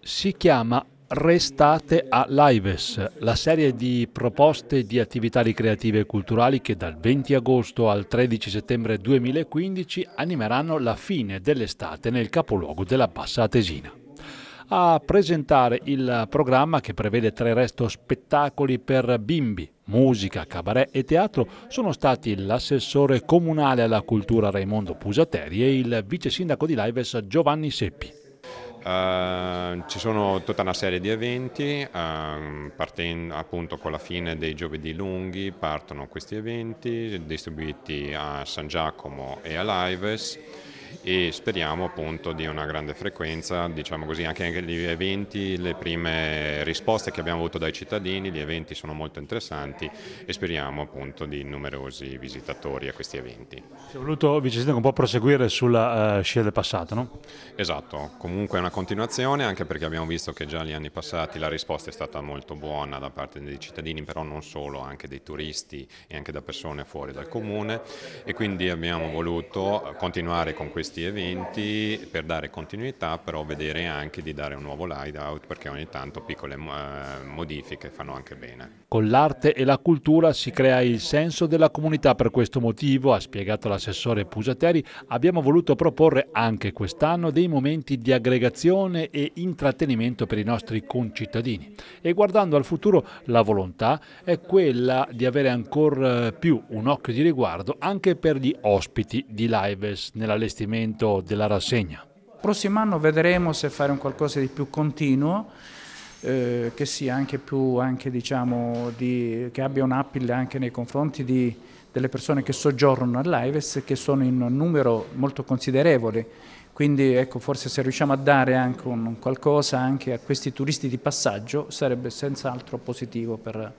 si chiama Restate a Lives, la serie di proposte di attività ricreative e culturali che dal 20 agosto al 13 settembre 2015 animeranno la fine dell'estate nel capoluogo della Bassa Atesina. A presentare il programma che prevede tre resto spettacoli per bimbi, musica, cabaret e teatro sono stati l'assessore comunale alla cultura Raimondo Pusateri e il vice sindaco di Lives Giovanni Seppi. Ehm, ci sono tutta una serie di eventi, uh, partendo appunto con la fine dei giovedì lunghi partono questi eventi distribuiti a San Giacomo e a Lives e speriamo appunto di una grande frequenza, diciamo così, anche gli eventi, le prime risposte che abbiamo avuto dai cittadini, gli eventi sono molto interessanti e speriamo appunto di numerosi visitatori a questi eventi. Si è voluto Vice Vicesindaco un po' proseguire sulla uh, scia del passato, no? Esatto, comunque è una continuazione anche perché abbiamo visto che già gli anni passati la risposta è stata molto buona da parte dei cittadini, però non solo, anche dei turisti e anche da persone fuori dal comune e quindi abbiamo voluto continuare con questo questi eventi per dare continuità, però vedere anche di dare un nuovo light out perché ogni tanto piccole eh, modifiche fanno anche bene. Con l'arte e la cultura si crea il senso della comunità, per questo motivo, ha spiegato l'assessore Pusateri, abbiamo voluto proporre anche quest'anno dei momenti di aggregazione e intrattenimento per i nostri concittadini. E guardando al futuro, la volontà è quella di avere ancora eh, più un occhio di riguardo anche per gli ospiti di Lives nell'allestimento appuntamento della rassegna. Il prossimo anno vedremo se fare un qualcosa di più continuo, eh, che sia anche più, anche, diciamo, di, che abbia un appeal anche nei confronti di, delle persone che soggiornano all'Aives, che sono in un numero molto considerevole. Quindi ecco, forse se riusciamo a dare anche un, un qualcosa anche a questi turisti di passaggio sarebbe senz'altro positivo per,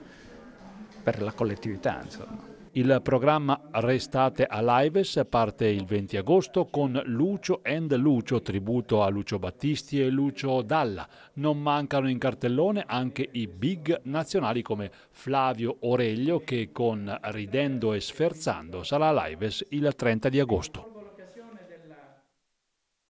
per la collettività. Insomma. Il programma Restate Alives parte il 20 agosto con Lucio and Lucio, tributo a Lucio Battisti e Lucio Dalla. Non mancano in cartellone anche i big nazionali come Flavio Oreglio che con Ridendo e Sferzando sarà Alives il 30 di agosto.